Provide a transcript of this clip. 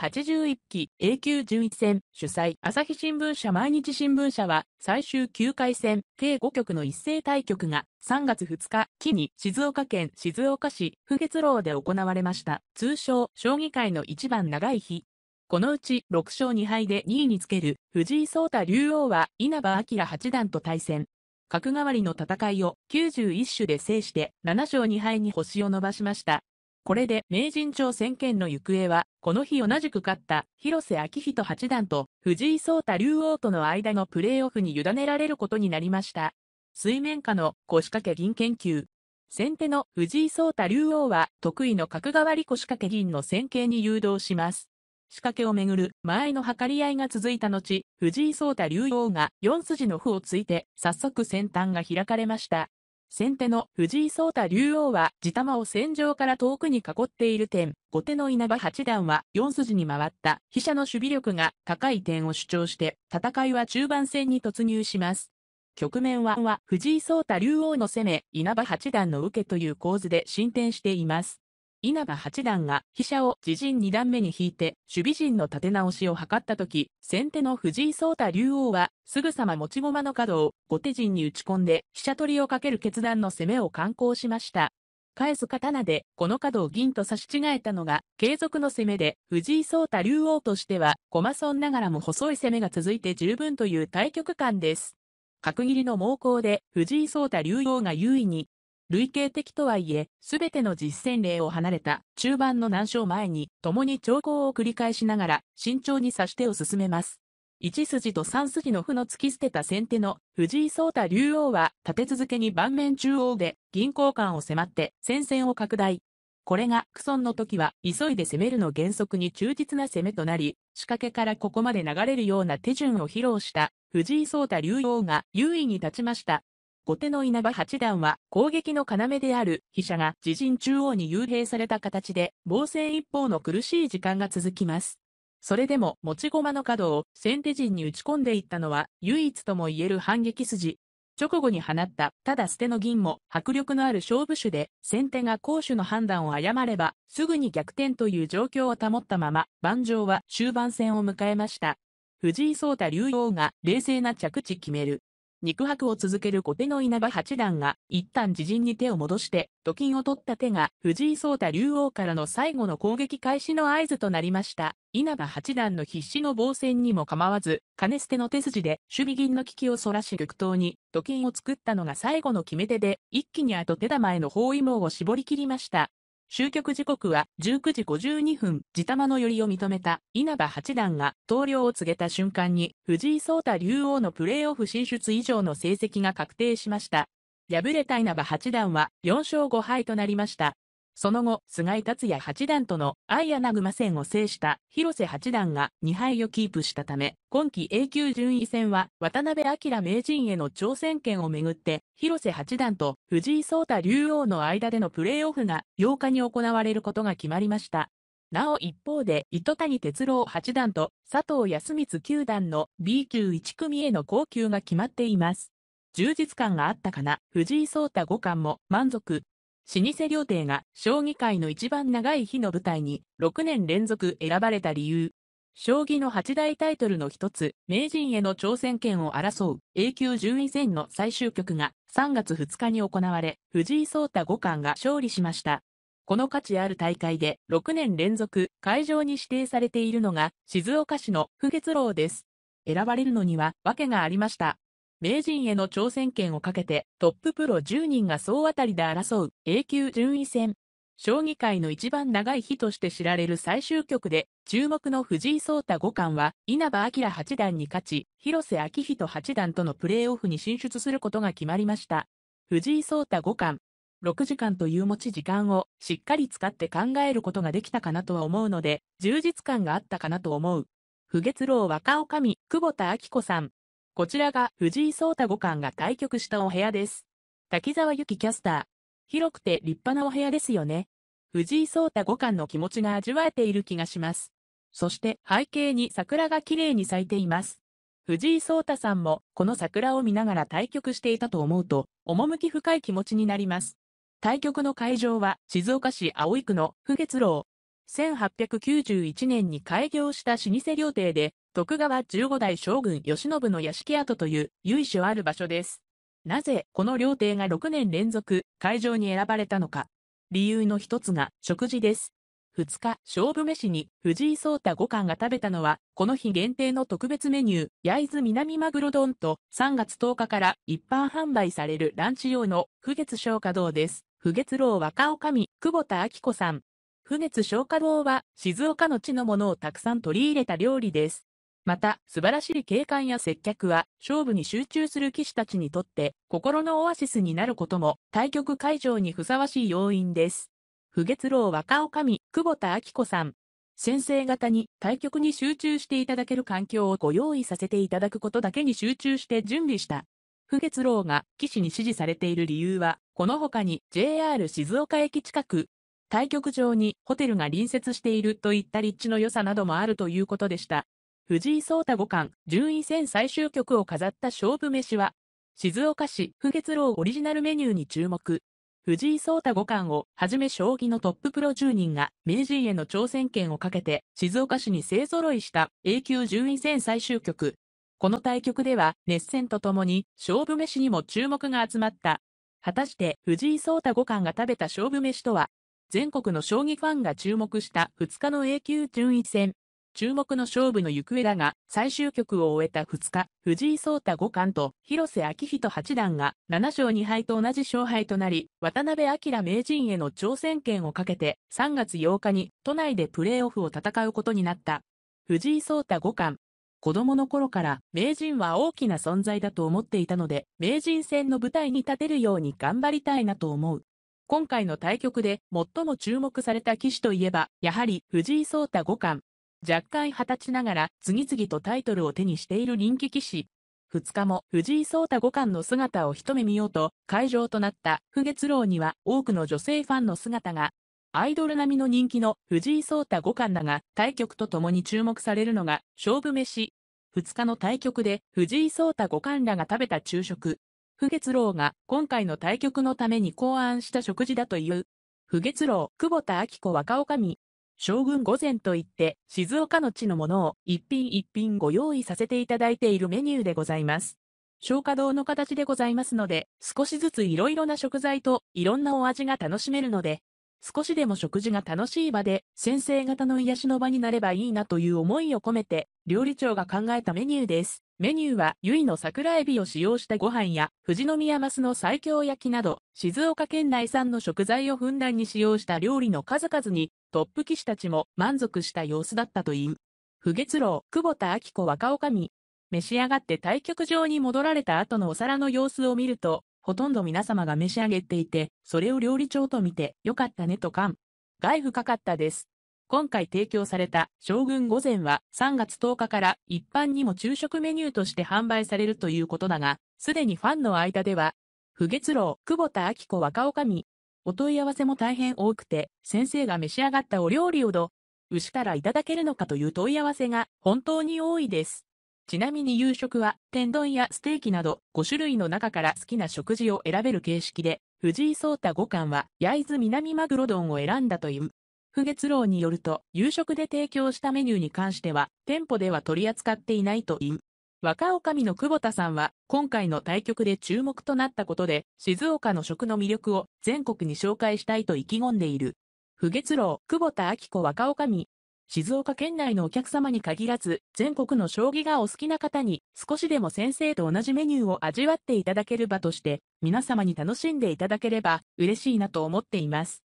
81期 A 級順位戦主催朝日新聞社毎日新聞社は最終9回戦計5局の一斉対局が3月2日期に静岡県静岡市不月楼で行われました。通称将棋界の一番長い日。このうち6勝2敗で2位につける藤井聡太竜王は稲葉明八段と対戦。角換わりの戦いを91種で制して7勝2敗に星を伸ばしました。これで名人挑戦権の行方は、この日同じく勝った広瀬昭人八段と藤井聡太竜王との間のプレーオフに委ねられることになりました。水面下の腰掛け銀研究。先手の藤井聡太竜王は得意の角換わり腰掛け銀の戦型に誘導します。仕掛けをめぐる前の計り合いが続いた後、藤井聡太竜王が4筋の歩をついて早速先端が開かれました。先手の藤井聡太竜王は地玉を戦場から遠くに囲っている点、後手の稲葉八段は4筋に回った飛車の守備力が高い点を主張して戦いは中盤戦に突入します。局面は藤井聡太竜王の攻め、稲葉八段の受けという構図で進展しています。稲葉八段が飛車を自陣二段目に引いて守備陣の立て直しを図った時、先手の藤井聡太竜王はすぐさま持ち駒の角を後手陣に打ち込んで飛車取りをかける決断の攻めを敢行しました。返す刀でこの角を銀と差し違えたのが継続の攻めで藤井聡太竜王としては駒損ながらも細い攻めが続いて十分という対局感です。角切りの猛攻で藤井聡太竜王が優位に類型的とはいえ、すべての実践例を離れた中盤の難所前に、共に長考を繰り返しながら、慎重に指し手を進めます。一筋と三筋の負の突き捨てた先手の藤井聡太竜王は立て続けに盤面中央で銀行間を迫って戦線を拡大。これがクソンの時は急いで攻めるの原則に忠実な攻めとなり、仕掛けからここまで流れるような手順を披露した藤井聡太竜王が優位に立ちました。後手の稲葉八段は攻撃の要である飛車が自陣中央に幽閉された形で防戦一方の苦しい時間が続きます。それでも持ち駒の角を先手陣に打ち込んでいったのは唯一とも言える反撃筋。直後に放ったただ捨ての銀も迫力のある勝負手で先手が攻守の判断を誤ればすぐに逆転という状況を保ったまま盤上は終盤戦を迎えました。藤井聡太竜王が冷静な着地決める。肉薄を続ける後手の稲葉八段が、一旦自陣に手を戻して、と金を取った手が、藤井聡太竜王からの最後の攻撃開始の合図となりました。稲葉八段の必死の防戦にも構わず、金捨ての手筋で守備銀の危機をそらし玉頭に、と金を作ったのが最後の決め手で、一気に後手玉への包囲網を絞り切りました。終局時刻は19時52分、地玉の寄りを認めた稲葉八段が投了を告げた瞬間に藤井聡太竜王のプレーオフ進出以上の成績が確定しました。敗れた稲葉八段は4勝5敗となりました。その後、菅井達也八段との相穴熊戦を制した広瀬八段が2敗をキープしたため、今季 A 級順位戦は渡辺明名人への挑戦権をめぐって、広瀬八段と藤井聡太竜王の間でのプレーオフが8日に行われることが決まりました。なお一方で、糸谷哲郎八段と佐藤康光九段の B 級1組への高級が決まっています。充実感があったかな、藤井聡太五冠も満足老舗料亭が将棋界の一番長い日の舞台に6年連続選ばれた理由。将棋の八大タイトルの一つ、名人への挑戦権を争う A 級順位戦の最終局が3月2日に行われ、藤井聡太五冠が勝利しました。この価値ある大会で6年連続会場に指定されているのが静岡市の不月楼です。選ばれるのには訳がありました。名人への挑戦権をかけてトッププロ10人が総当たりで争う A 級順位戦。将棋界の一番長い日として知られる最終局で、注目の藤井聡太五冠は、稲葉明八段に勝ち、広瀬昭人八段とのプレーオフに進出することが決まりました。藤井聡太五冠、6時間という持ち時間をしっかり使って考えることができたかなとは思うので、充実感があったかなと思う。不月老若女将、久保田明子さん、こちらが藤井聡太五冠が対局したお部屋です。滝沢由紀キャスター。広くて立派なお部屋ですよね。藤井聡太五冠の気持ちが味わえている気がします。そして背景に桜が綺麗に咲いています。藤井聡太さんもこの桜を見ながら対局していたと思うと、趣深い気持ちになります。対局の会場は静岡市葵区の不月楼。1891年に開業した老舗料亭で、徳川15代将軍吉信の屋敷跡という由緒ある場所です。なぜこの料亭が6年連続会場に選ばれたのか。理由の一つが食事です。2日、勝負飯に藤井聡太五冠が食べたのは、この日限定の特別メニュー、焼津南マグロ丼と3月10日から一般販売されるランチ用の不月消化堂です。不月老若女将、久保田明子さん。不月消化堂は静岡の地のものをたくさん取り入れた料理です。また、素晴らしい景観や接客は、勝負に集中する騎士たちにとって、心のオアシスになることも、対局会場にふさわしい要因です。不月老若女将、久保田明子さん。先生方に対局に集中していただける環境をご用意させていただくことだけに集中して準備した。不月老が騎士に支持されている理由は、この他に JR 静岡駅近く、対局場にホテルが隣接しているといった立地の良さなどもあるということでした。藤井聡太五冠、順位戦最終局を飾った勝負飯は、静岡市不月楼オリジナルメニューに注目。藤井聡太五冠をはじめ将棋のトッププロ10人が名人への挑戦権をかけて静岡市に勢揃いした A 級順位戦最終局。この対局では熱戦とともに勝負飯にも注目が集まった。果たして藤井聡太五冠が食べた勝負飯とは全国の将棋ファンが注目した2日の A 級順位戦。注目の勝負の行方だが、最終局を終えた2日、藤井聡太五冠と広瀬章人八段が7勝2敗と同じ勝敗となり、渡辺明名人への挑戦権をかけて3月8日に都内でプレーオフを戦うことになった。藤井聡太五冠。子供の頃から名人は大きな存在だと思っていたので、名人戦の舞台に立てるように頑張りたいなと思う。今回の対局で最も注目された棋士といえば、やはり藤井聡太五冠。若干二十歳ながら次々とタイトルを手にしている人気棋士。2日も藤井聡太五冠の姿を一目見ようと会場となった不月楼には多くの女性ファンの姿が。アイドル並みの人気の藤井聡太五冠だが対局とともに注目されるのが勝負飯。2日の対局で藤井聡太五冠らが食べた昼食。不月楼が今回の対局のために考案した食事だという。不月楼、久保田明子若女将、将軍御膳といって、静岡の地のものを一品一品ご用意させていただいているメニューでございます。消化道の形でございますので、少しずついろいろな食材といろんなお味が楽しめるので、少しでも食事が楽しい場で、先生方の癒しの場になればいいなという思いを込めて、料理長が考えたメニューです。メニューは、ゆいの桜エビを使用したご飯や、富士宮マスの最強焼きなど、静岡県内産の食材をふんだんに使用した料理の数々に、トップ棋士たちも満足した様子だったという。不月楼、久保田明子若女将。召し上がって対局場に戻られた後のお皿の様子を見ると、ほとんど皆様が召し上げていて、それを料理長と見て、よかったねと感。外深かったです。今回提供された将軍御膳は3月10日から一般にも昼食メニューとして販売されるということだが、すでにファンの間では、不月楼、久保田明子若女将お問い合わせも大変多くて、先生が召し上がったお料理をど、うしたらいただけるのかという問い合わせが本当に多いです。ちなみに夕食は、天丼やステーキなど5種類の中から好きな食事を選べる形式で、藤井聡太五冠は焼津南マグロ丼を選んだという。不月郎によると、夕食で提供したメニューに関しては、店舗では取り扱っていないという。若女将の久保田さんは、今回の対局で注目となったことで、静岡の食の魅力を全国に紹介したいと意気込んでいる。不月楼、久保田明子若女将。静岡県内のお客様に限らず、全国の将棋がお好きな方に、少しでも先生と同じメニューを味わっていただける場として、皆様に楽しんでいただければ、嬉しいなと思っています。